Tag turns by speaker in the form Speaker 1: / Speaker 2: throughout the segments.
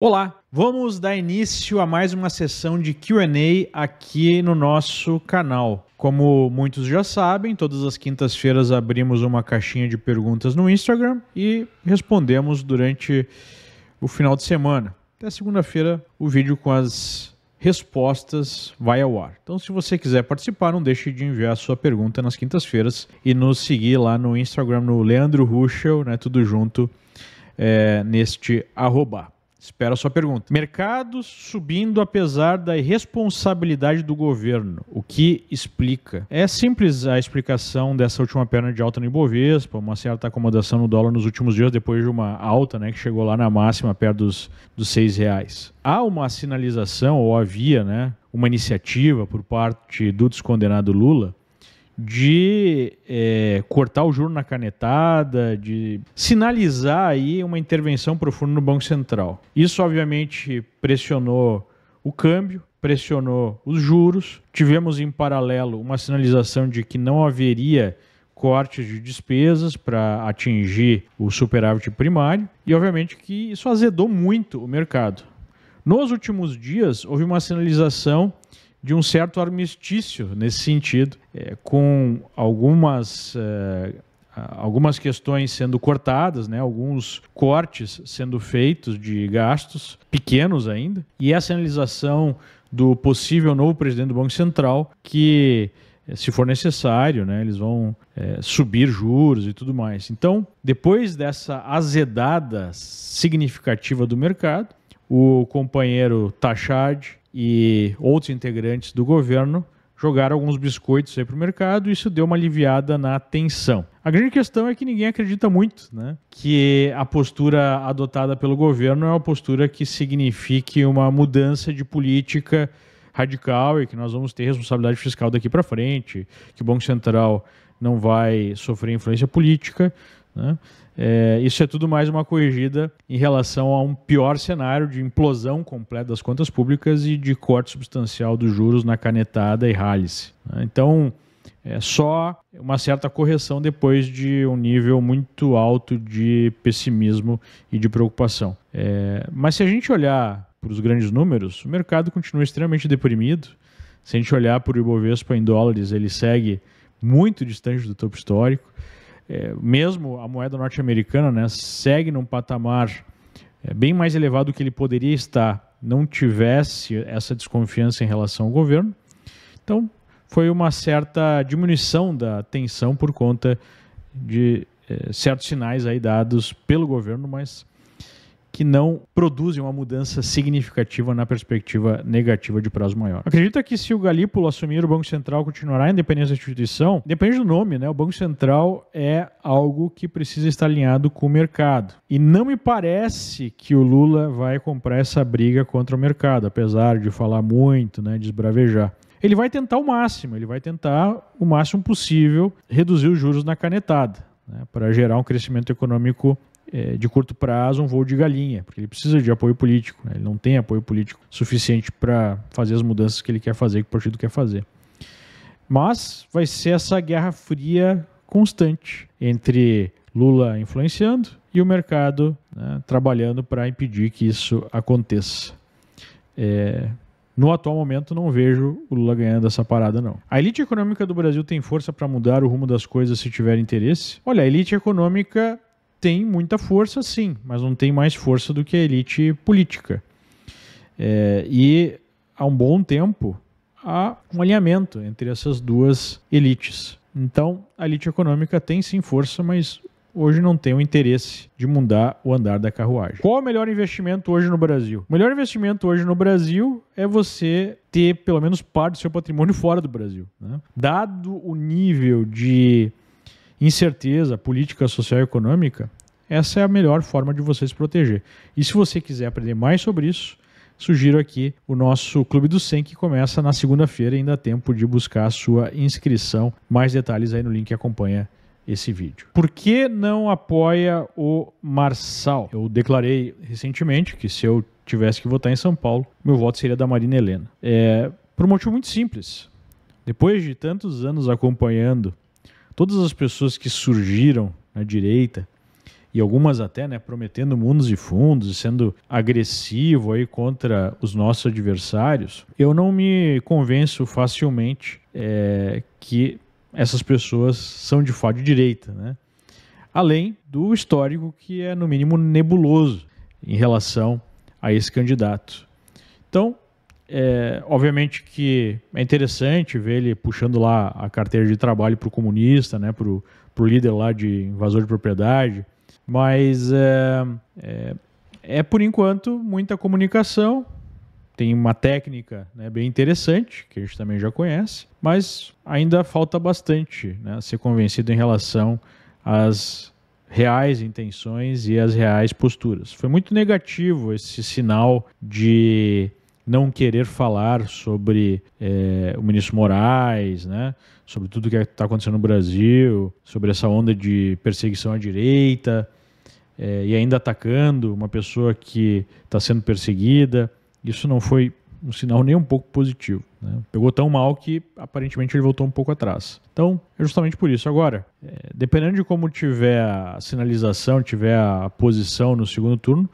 Speaker 1: Olá, vamos dar início a mais uma sessão de QA aqui no nosso canal. Como muitos já sabem, todas as quintas-feiras abrimos uma caixinha de perguntas no Instagram e respondemos durante o final de semana. Até segunda-feira, o vídeo com as respostas vai ao ar. Então, se você quiser participar, não deixe de enviar a sua pergunta nas quintas-feiras e nos seguir lá no Instagram, no Leandro Ruschel, né, tudo junto, é, neste arroba. Espero a sua pergunta. Mercados subindo apesar da irresponsabilidade do governo. O que explica? É simples a explicação dessa última perna de alta no Ibovespa, uma certa acomodação no dólar nos últimos dias, depois de uma alta né, que chegou lá na máxima, perto dos, dos seis reais. Há uma sinalização, ou havia, né, uma iniciativa por parte do descondenado Lula de é, cortar o juro na canetada, de sinalizar aí uma intervenção profunda no Banco Central. Isso, obviamente, pressionou o câmbio, pressionou os juros. Tivemos, em paralelo, uma sinalização de que não haveria cortes de despesas para atingir o superávit primário e, obviamente, que isso azedou muito o mercado. Nos últimos dias, houve uma sinalização de um certo armistício nesse sentido, é, com algumas. É, algumas questões sendo cortadas, né, alguns cortes sendo feitos de gastos pequenos ainda, e essa analisação do possível novo presidente do Banco Central que é, se for necessário, né, eles vão é, subir juros e tudo mais. Então, depois dessa azedada significativa do mercado, o companheiro Tachad e outros integrantes do governo jogaram alguns biscoitos aí para o mercado e isso deu uma aliviada na tensão. A grande questão é que ninguém acredita muito né, que a postura adotada pelo governo é uma postura que signifique uma mudança de política radical e que nós vamos ter responsabilidade fiscal daqui para frente, que o Banco Central não vai sofrer influência política. Né? É, isso é tudo mais uma corrigida em relação a um pior cenário de implosão completa das contas públicas e de corte substancial dos juros na canetada e rale né? Então, é só uma certa correção depois de um nível muito alto de pessimismo e de preocupação. É, mas se a gente olhar para os grandes números, o mercado continua extremamente deprimido. Se a gente olhar para o Ibovespa em dólares, ele segue muito distante do topo histórico é, mesmo a moeda norte-americana né, segue num patamar é, bem mais elevado do que ele poderia estar, não tivesse essa desconfiança em relação ao governo. Então, foi uma certa diminuição da tensão por conta de é, certos sinais aí dados pelo governo, mas que não produzem uma mudança significativa na perspectiva negativa de prazo maior. Acredita que se o Galípolo assumir o Banco Central continuará a independência da instituição? Depende do nome, né? O Banco Central é algo que precisa estar alinhado com o mercado. E não me parece que o Lula vai comprar essa briga contra o mercado, apesar de falar muito, né, desbravejar ele vai tentar o máximo, ele vai tentar o máximo possível reduzir os juros na canetada, né, para gerar um crescimento econômico é, de curto prazo um voo de galinha, porque ele precisa de apoio político. Né? Ele não tem apoio político suficiente para fazer as mudanças que ele quer fazer, que o partido quer fazer. Mas vai ser essa guerra fria constante entre Lula influenciando e o mercado né, trabalhando para impedir que isso aconteça. É, no atual momento, não vejo o Lula ganhando essa parada, não. A elite econômica do Brasil tem força para mudar o rumo das coisas se tiver interesse? Olha, a elite econômica tem muita força, sim, mas não tem mais força do que a elite política. É, e há um bom tempo há um alinhamento entre essas duas elites. Então, a elite econômica tem sim força, mas hoje não tem o interesse de mudar o andar da carruagem. Qual o melhor investimento hoje no Brasil? O melhor investimento hoje no Brasil é você ter pelo menos parte do seu patrimônio fora do Brasil. Né? Dado o nível de incerteza política, social e econômica, essa é a melhor forma de você se proteger. E se você quiser aprender mais sobre isso, sugiro aqui o nosso Clube do 100 que começa na segunda-feira, ainda há tempo de buscar a sua inscrição. Mais detalhes aí no link que acompanha esse vídeo. Por que não apoia o Marçal? Eu declarei recentemente que se eu tivesse que votar em São Paulo, meu voto seria da Marina Helena. É por um motivo muito simples. Depois de tantos anos acompanhando todas as pessoas que surgiram na direita e algumas até, né, prometendo mundos e fundos, e sendo agressivo aí contra os nossos adversários, eu não me convenço facilmente é, que essas pessoas são de fato de direita, né? Além do histórico que é no mínimo nebuloso em relação a esse candidato. Então, é, obviamente que é interessante ver ele puxando lá a carteira de trabalho para o comunista, né, para o líder lá de invasor de propriedade, mas é, é, é, por enquanto muita comunicação. Tem uma técnica né, bem interessante, que a gente também já conhece, mas ainda falta bastante né, ser convencido em relação às reais intenções e às reais posturas. Foi muito negativo esse sinal de não querer falar sobre é, o ministro Moraes, né? sobre tudo que está é, acontecendo no Brasil, sobre essa onda de perseguição à direita, é, e ainda atacando uma pessoa que está sendo perseguida. Isso não foi um sinal nem um pouco positivo. Né? Pegou tão mal que aparentemente ele voltou um pouco atrás. Então, é justamente por isso. Agora, é, dependendo de como tiver a sinalização, tiver a posição no segundo turno,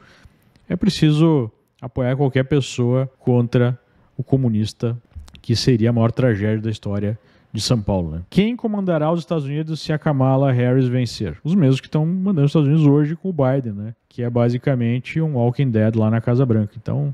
Speaker 1: é preciso apoiar qualquer pessoa contra o comunista, que seria a maior tragédia da história de São Paulo. Né? Quem comandará os Estados Unidos se a Kamala Harris vencer? Os mesmos que estão mandando os Estados Unidos hoje com o Biden, né? que é basicamente um Walking Dead lá na Casa Branca. Então,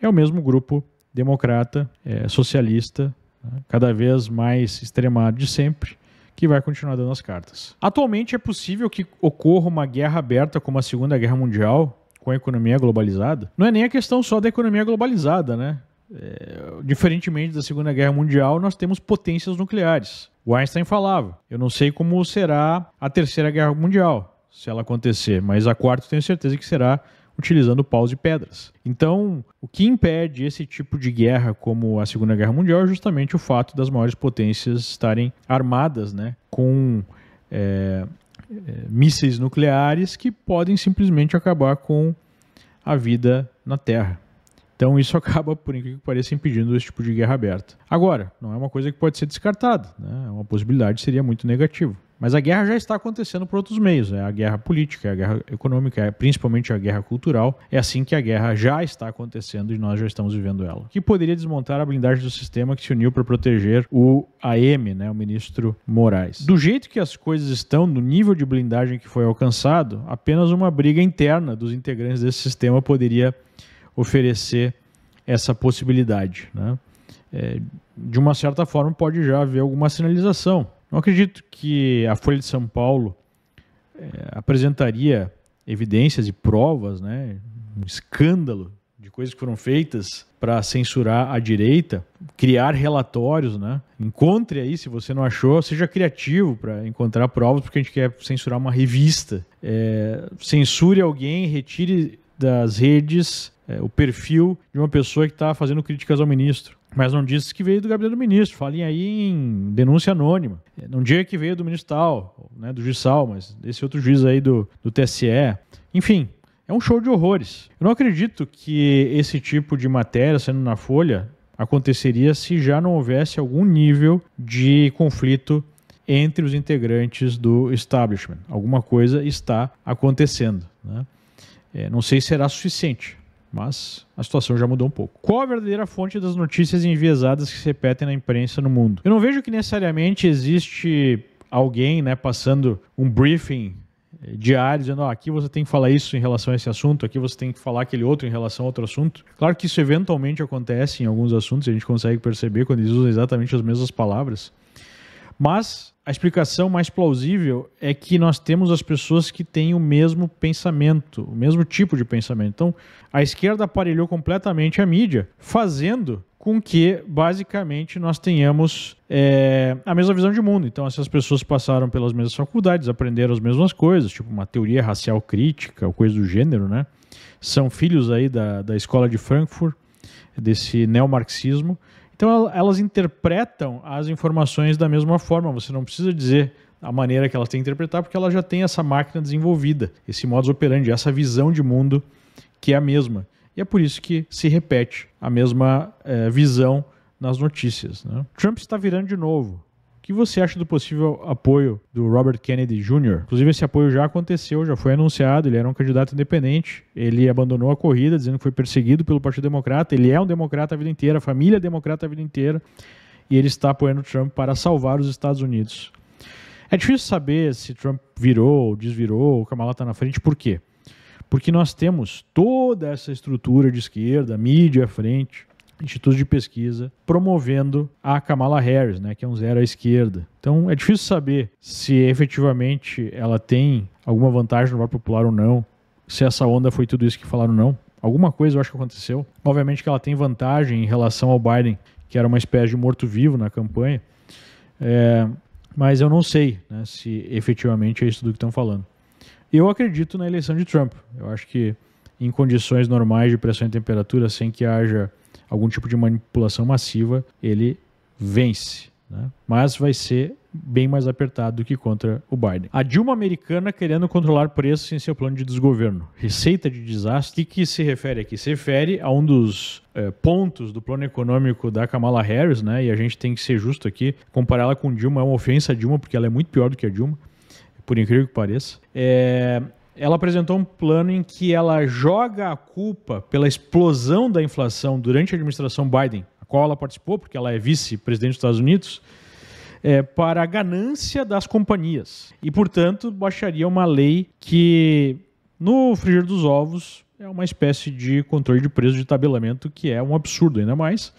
Speaker 1: é o mesmo grupo democrata, é, socialista, né? cada vez mais extremado de sempre, que vai continuar dando as cartas. Atualmente é possível que ocorra uma guerra aberta como a Segunda Guerra Mundial, com a economia globalizada, não é nem a questão só da economia globalizada, né? É, diferentemente da Segunda Guerra Mundial, nós temos potências nucleares. O Einstein falava: eu não sei como será a Terceira Guerra Mundial, se ela acontecer, mas a quarta tenho certeza que será utilizando paus e pedras. Então, o que impede esse tipo de guerra como a Segunda Guerra Mundial é justamente o fato das maiores potências estarem armadas, né, com é, é, mísseis nucleares que podem simplesmente acabar com a vida na Terra. Então isso acaba, por incrível que pareça, impedindo esse tipo de guerra aberta. Agora, não é uma coisa que pode ser descartada, né? É uma possibilidade seria muito negativo. Mas a guerra já está acontecendo por outros meios. É a guerra política, é a guerra econômica, é principalmente a guerra cultural. É assim que a guerra já está acontecendo e nós já estamos vivendo ela. Que poderia desmontar a blindagem do sistema que se uniu para proteger o AM, né, o ministro Moraes. Do jeito que as coisas estão, no nível de blindagem que foi alcançado, apenas uma briga interna dos integrantes desse sistema poderia oferecer essa possibilidade. Né? É, de uma certa forma, pode já haver alguma sinalização. Não acredito que a Folha de São Paulo é, apresentaria evidências e provas, né? um escândalo de coisas que foram feitas para censurar a direita, criar relatórios, né? Encontre aí, se você não achou, seja criativo para encontrar provas, porque a gente quer censurar uma revista. É, censure alguém, retire das redes é, o perfil de uma pessoa que está fazendo críticas ao ministro. Mas não disse que veio do gabinete do ministro. Falem aí em denúncia anônima. É, não diga que veio do ministro tal, né, do juiz tal, mas desse outro juiz aí do, do TSE. Enfim, é um show de horrores. Eu não acredito que esse tipo de matéria sendo na Folha aconteceria se já não houvesse algum nível de conflito entre os integrantes do establishment. Alguma coisa está acontecendo. Né? É, não sei se será suficiente, mas a situação já mudou um pouco. Qual a verdadeira fonte das notícias enviesadas que se repetem na imprensa no mundo? Eu não vejo que necessariamente existe alguém né, passando um briefing eh, diário, dizendo, ah, aqui você tem que falar isso em relação a esse assunto, aqui você tem que falar aquele outro em relação a outro assunto. Claro que isso eventualmente acontece em alguns assuntos, a gente consegue perceber quando eles usam exatamente as mesmas palavras. Mas a explicação mais plausível é que nós temos as pessoas que têm o mesmo pensamento, o mesmo tipo de pensamento. Então, a esquerda aparelhou completamente a mídia, fazendo com que, basicamente, nós tenhamos é, a mesma visão de mundo. Então, essas pessoas passaram pelas mesmas faculdades, aprenderam as mesmas coisas, tipo uma teoria racial crítica, ou coisa do gênero, né? São filhos aí da, da escola de Frankfurt, desse neomarxismo. marxismo então elas interpretam as informações da mesma forma, você não precisa dizer a maneira que elas têm que interpretar, porque ela já tem essa máquina desenvolvida, esse modus operandi, essa visão de mundo que é a mesma. E é por isso que se repete a mesma é, visão nas notícias. Né? Trump está virando de novo que você acha do possível apoio do Robert Kennedy Jr.? Inclusive, esse apoio já aconteceu, já foi anunciado, ele era um candidato independente, ele abandonou a corrida, dizendo que foi perseguido pelo Partido Democrata, ele é um democrata a vida inteira, a família é democrata a vida inteira, e ele está apoiando Trump para salvar os Estados Unidos. É difícil saber se Trump virou, desvirou, o Kamala está na frente, por quê? Porque nós temos toda essa estrutura de esquerda, mídia à frente, institutos de pesquisa promovendo a Kamala Harris, né, que é um zero à esquerda. Então é difícil saber se efetivamente ela tem alguma vantagem no voto popular ou não, se essa onda foi tudo isso que falaram ou não. Alguma coisa eu acho que aconteceu. Obviamente que ela tem vantagem em relação ao Biden, que era uma espécie de morto-vivo na campanha. É, mas eu não sei né, se efetivamente é isso tudo que estão falando. Eu acredito na eleição de Trump. Eu acho que em condições normais de pressão e temperatura, sem que haja algum tipo de manipulação massiva, ele vence. Né? Mas vai ser bem mais apertado do que contra o Biden. A Dilma americana querendo controlar preços em seu plano de desgoverno. Receita de desastre. O que, que se refere aqui? Se refere a um dos é, pontos do plano econômico da Kamala Harris, né? E a gente tem que ser justo aqui. Comparar ela com Dilma é uma ofensa a Dilma, porque ela é muito pior do que a Dilma, por incrível que pareça. É, ela apresentou um plano em que ela joga a culpa pela explosão da inflação durante a administração Biden, a qual ela participou, porque ela é vice-presidente dos Estados Unidos, é, para a ganância das companhias. E, portanto, baixaria uma lei que, no frigir dos ovos, é uma espécie de controle de preço de tabelamento que é um absurdo, ainda mais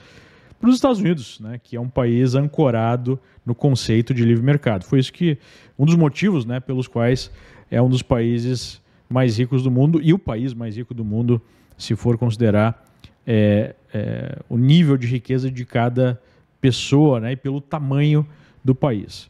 Speaker 1: para os Estados Unidos, né, que é um país ancorado no conceito de livre mercado. Foi isso que um dos motivos, né, pelos quais é um dos países mais ricos do mundo e o país mais rico do mundo, se for considerar é, é, o nível de riqueza de cada pessoa né, e pelo tamanho do país.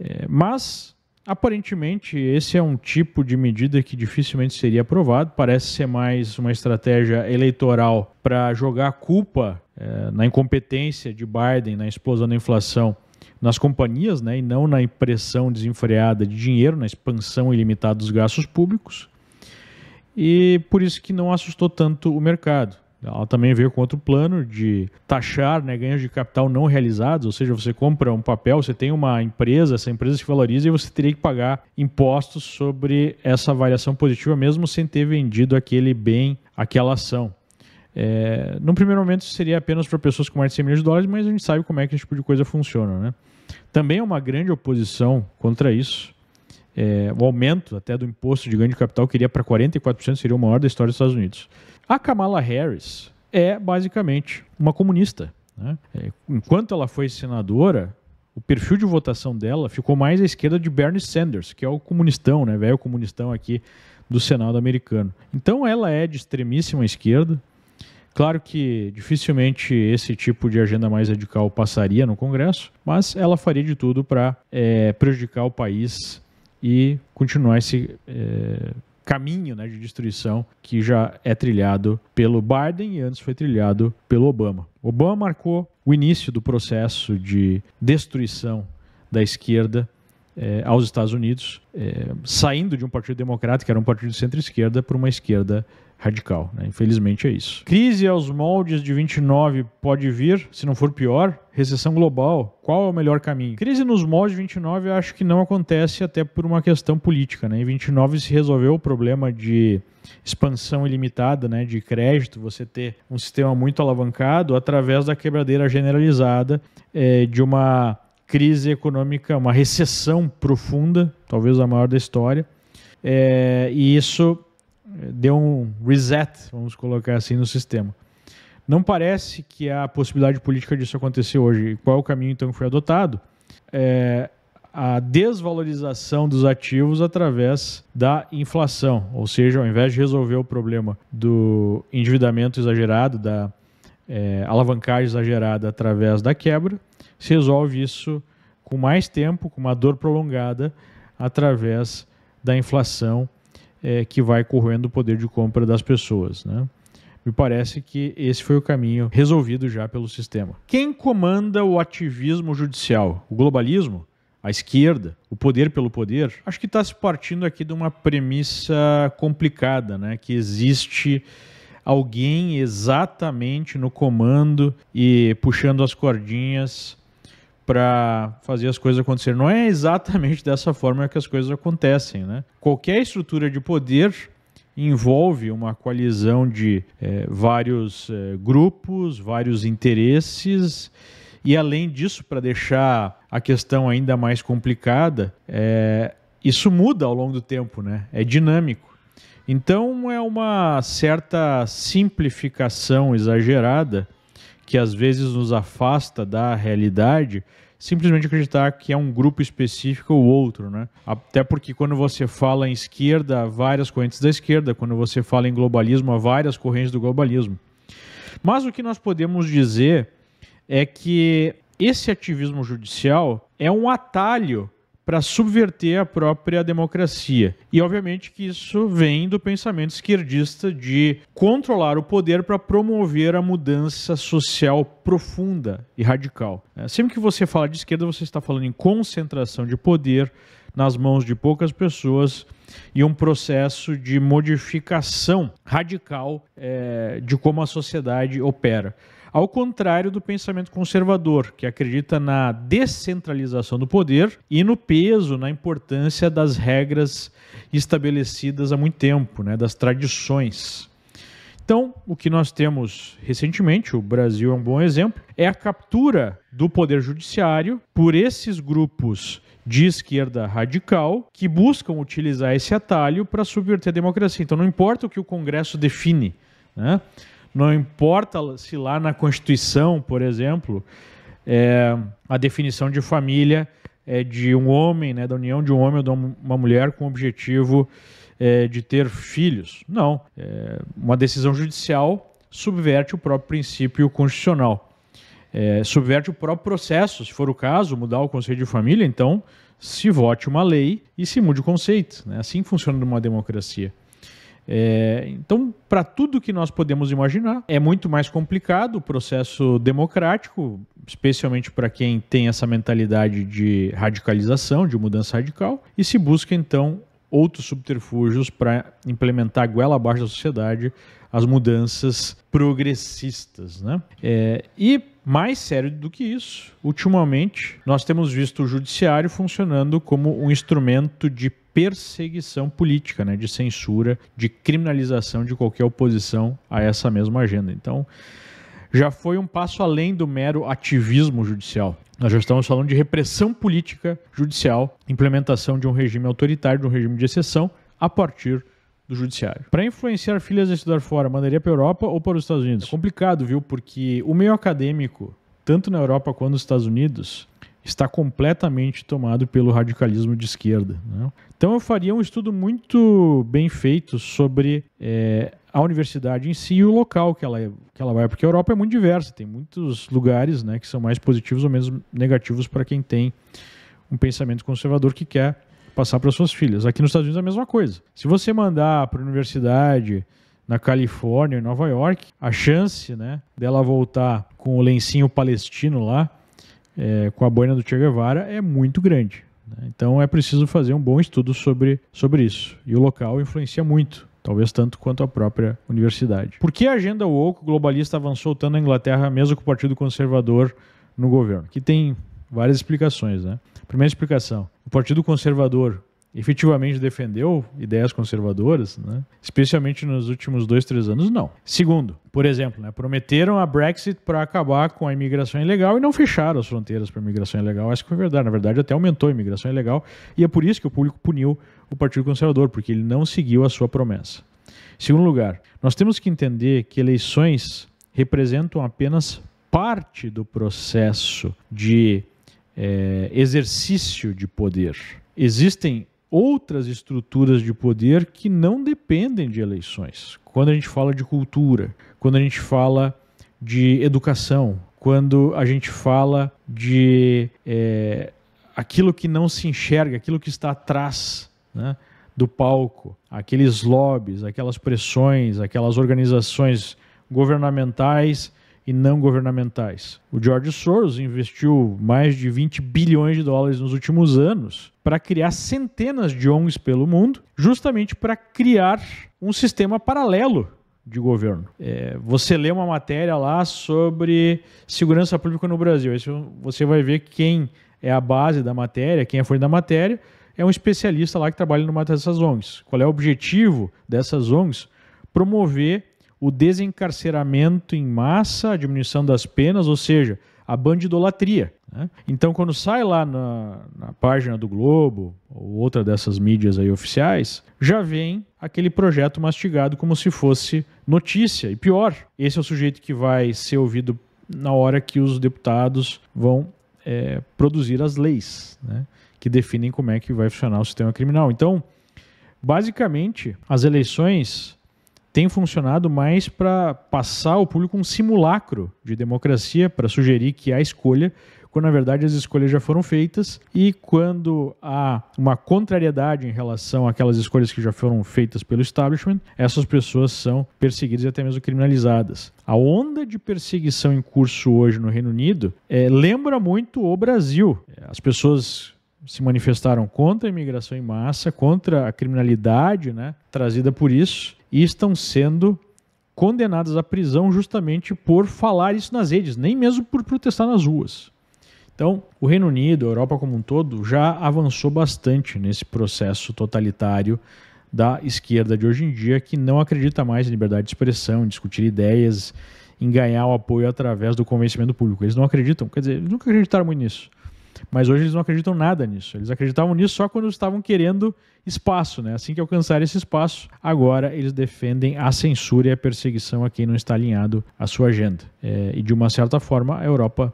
Speaker 1: É, mas, aparentemente, esse é um tipo de medida que dificilmente seria aprovado, parece ser mais uma estratégia eleitoral para jogar a culpa é, na incompetência de Biden, na explosão da inflação nas companhias né, e não na impressão desenfreada de dinheiro, na expansão ilimitada dos gastos públicos. E por isso que não assustou tanto o mercado. Ela também veio com outro plano de taxar né, ganhos de capital não realizados, ou seja, você compra um papel, você tem uma empresa, essa empresa se valoriza e você teria que pagar impostos sobre essa variação positiva, mesmo sem ter vendido aquele bem, aquela ação. É, num primeiro momento seria apenas para pessoas com mais de 100 milhões de dólares, mas a gente sabe como é que esse tipo de coisa funciona. Né? Também há é uma grande oposição contra isso. É, o aumento até do imposto de ganho de capital que iria para 44% seria o maior da história dos Estados Unidos. A Kamala Harris é basicamente uma comunista. Né? É, enquanto ela foi senadora, o perfil de votação dela ficou mais à esquerda de Bernie Sanders, que é o comunistão, né, velho comunistão aqui do Senado americano. Então ela é de extremíssima esquerda, Claro que dificilmente esse tipo de agenda mais radical passaria no Congresso, mas ela faria de tudo para é, prejudicar o país e continuar esse é, caminho né, de destruição que já é trilhado pelo Biden e antes foi trilhado pelo Obama. Obama marcou o início do processo de destruição da esquerda é, aos Estados Unidos, é, saindo de um partido democrático, que era um partido de centro-esquerda, para uma esquerda radical. Né? Infelizmente é isso. Crise aos moldes de 29 pode vir, se não for pior, recessão global. Qual é o melhor caminho? Crise nos moldes de 29 eu acho que não acontece até por uma questão política. Né? Em 29 se resolveu o problema de expansão ilimitada né, de crédito, você ter um sistema muito alavancado através da quebradeira generalizada é, de uma crise econômica, uma recessão profunda, talvez a maior da história. É, e isso deu um reset, vamos colocar assim, no sistema. Não parece que há possibilidade política disso acontecer hoje. qual é o caminho então que foi adotado? É a desvalorização dos ativos através da inflação, ou seja, ao invés de resolver o problema do endividamento exagerado, da é, alavancagem exagerada através da quebra, se resolve isso com mais tempo, com uma dor prolongada, através da inflação é, que vai corroendo o poder de compra das pessoas. Né? Me parece que esse foi o caminho resolvido já pelo sistema. Quem comanda o ativismo judicial? O globalismo? A esquerda? O poder pelo poder? Acho que está se partindo aqui de uma premissa complicada, né? que existe alguém exatamente no comando e puxando as cordinhas para fazer as coisas acontecer. Não é exatamente dessa forma que as coisas acontecem, né? Qualquer estrutura de poder envolve uma coalizão de é, vários é, grupos, vários interesses. E além disso, para deixar a questão ainda mais complicada, é, isso muda ao longo do tempo, né? É dinâmico. Então é uma certa simplificação exagerada que às vezes nos afasta da realidade, simplesmente acreditar que é um grupo específico ou outro, né? Até porque quando você fala em esquerda, várias correntes da esquerda, quando você fala em globalismo, há várias correntes do globalismo. Mas o que nós podemos dizer é que esse ativismo judicial é um atalho para subverter a própria democracia. E obviamente que isso vem do pensamento esquerdista de controlar o poder para promover a mudança social profunda e radical. É, sempre que você fala de esquerda, você está falando em concentração de poder nas mãos de poucas pessoas e um processo de modificação radical é, de como a sociedade opera. Ao contrário do pensamento conservador, que acredita na descentralização do poder e no peso, na importância das regras estabelecidas há muito tempo, né, das tradições. Então, o que nós temos recentemente, o Brasil é um bom exemplo, é a captura do poder judiciário por esses grupos de esquerda radical que buscam utilizar esse atalho para subverter a democracia. Então, não importa o que o Congresso define, né? Não importa se lá na Constituição, por exemplo, é, a definição de família é de um homem, né, da união de um homem ou de uma mulher com o objetivo é, de ter filhos. Não. É, uma decisão judicial subverte o próprio princípio constitucional. É, subverte o próprio processo, se for o caso, mudar o conceito de família, então se vote uma lei e se mude o conceito. Né? Assim funciona numa democracia. É, então, para tudo que nós podemos imaginar. É muito mais complicado o processo democrático, especialmente para quem tem essa mentalidade de radicalização, de mudança radical, e se busca então outros subterfúgios para implementar goela abaixo da sociedade as mudanças progressistas. Né? É, e mais sério do que isso, ultimamente nós temos visto o judiciário funcionando como um instrumento de perseguição política, né, de censura, de criminalização de qualquer oposição a essa mesma agenda. Então, já foi um passo além do mero ativismo judicial. Nós já estamos falando de repressão política, judicial, implementação de um regime autoritário, de um regime de exceção, a partir do judiciário. Para influenciar filhas a estudar fora, mandaria para a Europa ou para os Estados Unidos? É complicado, viu? Porque o meio acadêmico, tanto na Europa quanto nos Estados Unidos, está completamente tomado pelo radicalismo de esquerda. Né? Então eu faria um estudo muito bem feito sobre é, a universidade em si e o local que ela, é, que ela vai, porque a Europa é muito diversa, tem muitos lugares né, que são mais positivos ou menos negativos para quem tem um pensamento conservador que quer passar para suas filhas. Aqui nos Estados Unidos é a mesma coisa. Se você mandar para a universidade na Califórnia, em Nova York, a chance né, dela voltar com o lencinho palestino lá é, com a boina do Che Guevara é muito grande. Né? Então é preciso fazer um bom estudo sobre, sobre isso. E o local influencia muito talvez tanto quanto a própria universidade. Por que a agenda woke globalista avançou tanto na Inglaterra, mesmo com o Partido Conservador no governo? Que tem várias explicações, né? Primeira explicação: o Partido Conservador efetivamente defendeu ideias conservadoras, né? especialmente nos últimos dois, três anos, não. Segundo, por exemplo, né? prometeram a Brexit para acabar com a imigração ilegal e não fecharam as fronteiras para a imigração ilegal. Essa foi verdade. Na verdade, até aumentou a imigração ilegal e é por isso que o público puniu o Partido Conservador, porque ele não seguiu a sua promessa. Segundo lugar, nós temos que entender que eleições representam apenas parte do processo de é, exercício de poder. Existem outras estruturas de poder que não dependem de eleições. Quando a gente fala de cultura, quando a gente fala de educação, quando a gente fala de é, aquilo que não se enxerga, aquilo que está atrás né, do palco, aqueles lobbies, aquelas pressões, aquelas organizações governamentais e não governamentais. O George Soros investiu mais de 20 bilhões de dólares nos últimos anos para criar centenas de ONGs pelo mundo, justamente para criar um sistema paralelo de governo. É, você lê uma matéria lá sobre segurança pública no Brasil. Aí você vai ver quem é a base da matéria, quem é a fonte da matéria, é um especialista lá que trabalha numa dessas ONGs. Qual é o objetivo dessas ONGs? Promover o desencarceramento em massa, a diminuição das penas, ou seja, a bandidolatria. Né? Então, quando sai lá na, na, página do Globo ou outra dessas mídias aí oficiais, já vem aquele projeto mastigado como se fosse notícia. E pior, esse é o sujeito que vai ser ouvido na hora que os deputados vão é, produzir as leis né? que definem como é que vai funcionar o sistema criminal. Então, basicamente, as eleições tem funcionado mais para passar ao público um simulacro de democracia, para sugerir que há escolha, quando na verdade as escolhas já foram feitas e quando há uma contrariedade em relação àquelas escolhas que já foram feitas pelo establishment, essas pessoas são perseguidas e até mesmo criminalizadas. A onda de perseguição em curso hoje no Reino Unido é, lembra muito o Brasil. As pessoas se manifestaram contra a imigração em massa, contra a criminalidade né, trazida por isso e estão sendo condenadas à prisão justamente por falar isso nas redes, nem mesmo por protestar nas ruas. Então, o Reino Unido, a Europa como um todo, já avançou bastante nesse processo totalitário da esquerda de hoje em dia, que não acredita mais em liberdade de expressão, em discutir ideias, em ganhar o apoio através do convencimento público. Eles não acreditam, quer dizer, eles nunca acreditaram muito nisso. Mas hoje eles não acreditam nada nisso. Eles acreditavam nisso só quando estavam querendo espaço, né? Assim que alcançarem esse espaço, agora eles defendem a censura e a perseguição a quem não está alinhado à sua agenda. É, e de uma certa forma, a Europa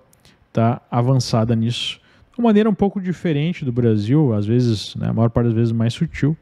Speaker 1: está avançada nisso. De uma maneira um pouco diferente do Brasil, às vezes, né, a maior parte das vezes mais sutil,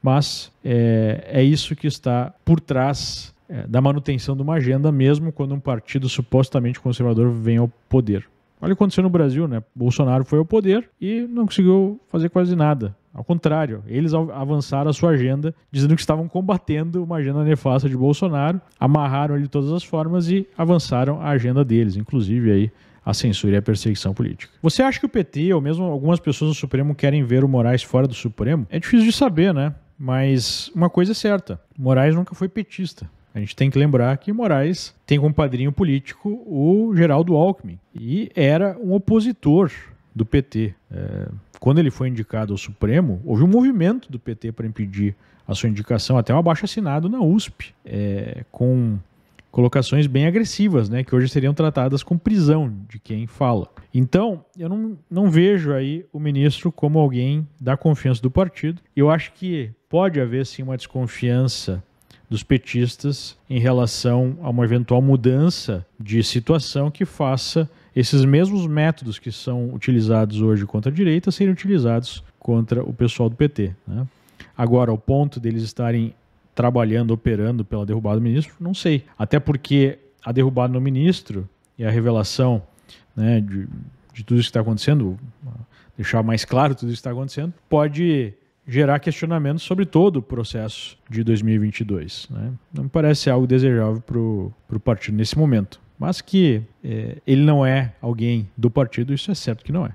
Speaker 1: mas é, é isso que está por trás é, da manutenção de uma agenda, mesmo quando um partido supostamente conservador vem ao poder. Olha o que aconteceu no Brasil, né? Bolsonaro foi ao poder e não conseguiu fazer quase nada. Ao contrário, eles avançaram a sua agenda, dizendo que estavam combatendo uma agenda nefasta de Bolsonaro, amarraram ele de todas as formas e avançaram a agenda deles, inclusive aí a censura e a perseguição política. Você acha que o PT, ou mesmo algumas pessoas do Supremo, querem ver o Moraes fora do Supremo? É difícil de saber, né? Mas uma coisa é certa: Moraes nunca foi petista. A gente tem que lembrar que Moraes tem como padrinho político o Geraldo Alckmin e era um opositor do PT. É, quando ele foi indicado ao Supremo, houve um movimento do PT para impedir a sua indicação, até um abaixo assinado na USP, é, com colocações bem agressivas, né, que hoje seriam tratadas com prisão de quem fala. Então, eu não, não vejo aí o ministro como alguém da confiança do partido. Eu acho que pode haver sim uma desconfiança dos petistas em relação a uma eventual mudança de situação que faça esses mesmos métodos que são utilizados hoje contra a direita serem utilizados contra o pessoal do PT. Né? Agora, o ponto deles estarem trabalhando, operando pela derrubada do ministro, não sei. Até porque a derrubada do ministro e a revelação né, de, de tudo isso que está acontecendo, deixar mais claro tudo isso que está acontecendo, pode gerar questionamentos sobre todo o processo de 2022. Né? Não me parece algo desejável para o partido nesse momento. Mas que é, ele não é alguém do partido, isso é certo que não é.